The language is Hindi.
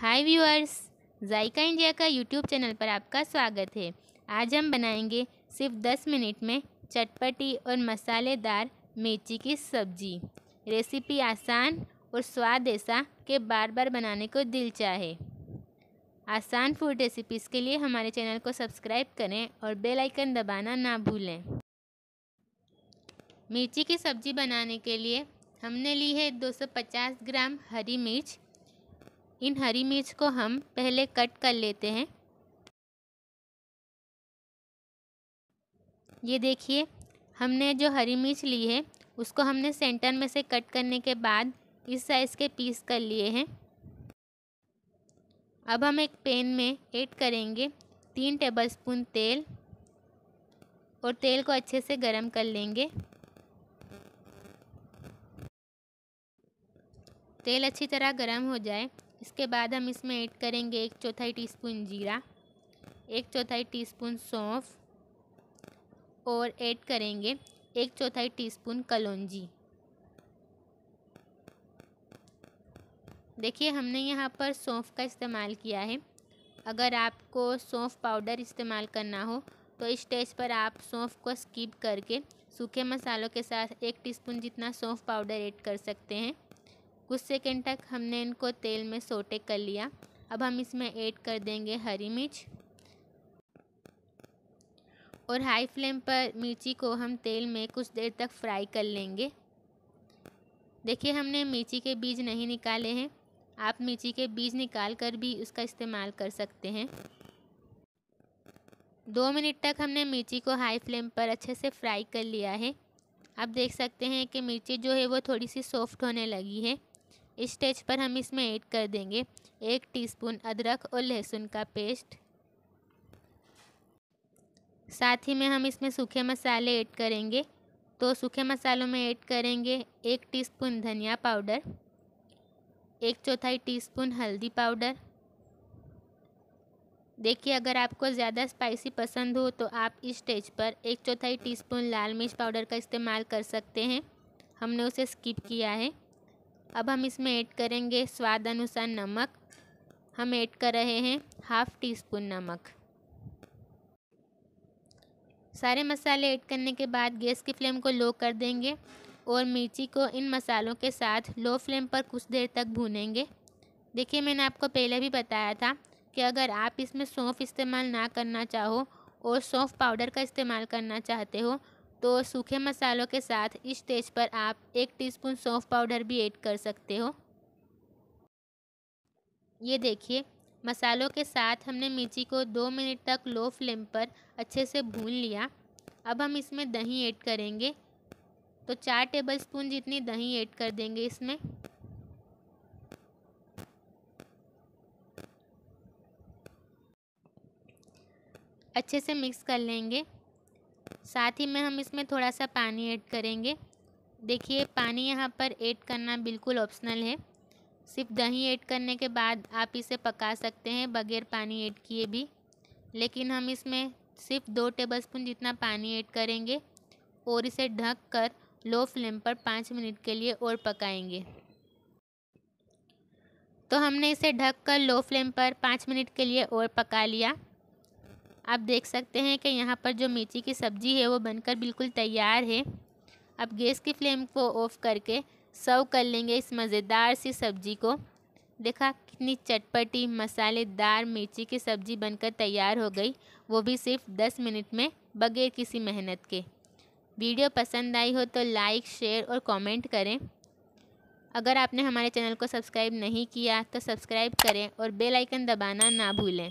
हाय व्यूअर्स जायका इंडिया का यूट्यूब चैनल पर आपका स्वागत है आज हम बनाएंगे सिर्फ दस मिनट में चटपटी और मसालेदार मिर्ची की सब्जी रेसिपी आसान और स्वाद ऐसा कि बार बार बनाने को दिल चाहे आसान फूड रेसिपीज़ के लिए हमारे चैनल को सब्सक्राइब करें और बेल आइकन दबाना ना भूलें मिर्ची की सब्ज़ी बनाने के लिए हमने ली है 250 ग्राम हरी मिर्च इन हरी मिर्च को हम पहले कट कर लेते हैं ये देखिए हमने जो हरी मिर्च ली है उसको हमने सेंटर में से कट करने के बाद इस साइज़ के पीस कर लिए हैं अब हम एक पैन में ऐड करेंगे तीन टेबलस्पून तेल और तेल को अच्छे से गरम कर लेंगे तेल अच्छी तरह गरम हो जाए इसके बाद हम इसमें ऐड करेंगे एक चौथाई टीस्पून जीरा एक चौथाई टीस्पून सौंफ और ऐड करेंगे एक चौथाई टीस्पून कलौजी देखिए हमने यहाँ पर सौंफ का इस्तेमाल किया है अगर आपको सौंफ पाउडर इस्तेमाल करना हो तो इस स्टेज पर आप सौंफ को स्किप करके सूखे मसालों के साथ एक टीस्पून जितना सौंफ पाउडर ऐड कर सकते हैं कुछ सेकेंड तक हमने इनको तेल में सोटे कर लिया अब हम इसमें ऐड कर देंगे हरी मिर्च और हाई फ्लेम पर मिर्ची को हम तेल में कुछ देर तक फ्राई कर लेंगे देखिए हमने मिर्ची के बीज नहीं निकाले हैं आप मिर्ची के बीज निकाल कर भी उसका इस्तेमाल कर सकते हैं दो मिनट तक हमने मिर्ची को हाई फ्लेम पर अच्छे से फ्राई कर लिया है आप देख सकते हैं कि मिर्ची जो है वो थोड़ी सी सॉफ्ट होने लगी है स्टेज पर हम इसमें ऐड कर देंगे एक टीस्पून अदरक और लहसुन का पेस्ट साथ ही में हम इसमें सूखे मसाले ऐड करेंगे तो सूखे मसालों में ऐड करेंगे एक टीस्पून धनिया पाउडर एक चौथाई टीस्पून हल्दी पाउडर देखिए अगर आपको ज़्यादा स्पाइसी पसंद हो तो आप इस स्टेज पर एक चौथाई टीस्पून लाल मिर्च पाउडर का इस्तेमाल कर सकते हैं हमने उसे स्किप किया है अब हम इसमें ऐड करेंगे स्वाद अनुसार नमक हम ऐड कर रहे हैं हाफ़ टी स्पून नमक सारे मसाले ऐड करने के बाद गैस की फ्लेम को लो कर देंगे और मिर्ची को इन मसालों के साथ लो फ्लेम पर कुछ देर तक भूनेंगे देखिए मैंने आपको पहले भी बताया था कि अगर आप इसमें सौंफ इस्तेमाल ना करना चाहो और सौंफ पाउडर का इस्तेमाल करना चाहते हो तो सूखे मसालों के साथ इस स्टेज पर आप एक टीस्पून सौंफ पाउडर भी ऐड कर सकते हो ये देखिए मसालों के साथ हमने मिर्ची को दो मिनट तक लो फ्लेम पर अच्छे से भून लिया अब हम इसमें दही ऐड करेंगे तो चार टेबल स्पून जितनी दही ऐड कर देंगे इसमें अच्छे से मिक्स कर लेंगे साथ ही में हम इसमें थोड़ा सा पानी ऐड करेंगे देखिए पानी यहाँ पर ऐड करना बिल्कुल ऑप्शनल है सिर्फ दही ऐड करने के बाद आप इसे पका सकते हैं बगैर पानी ऐड किए भी लेकिन हम इसमें सिर्फ दो टेबलस्पून जितना पानी ऐड करेंगे और इसे ढक कर लो फ्लेम पर पाँच मिनट के लिए और पकाएंगे तो हमने इसे ढक कर लो फ्लेम पर पाँच मिनट के लिए और पका लिया आप देख सकते हैं कि यहाँ पर जो मेथी की सब्ज़ी है वो बनकर बिल्कुल तैयार है अब गैस की फ्लेम को ऑफ़ करके सर्व कर लेंगे इस मज़ेदार सी सब्ज़ी को देखा कितनी चटपटी मसालेदार मिर्ची की सब्ज़ी बनकर तैयार हो गई वो भी सिर्फ दस मिनट में बगैर किसी मेहनत के वीडियो पसंद आई हो तो लाइक शेयर और कमेंट करें अगर आपने हमारे चैनल को सब्सक्राइब नहीं किया तो सब्सक्राइब करें और बेल आइकन दबाना ना भूलें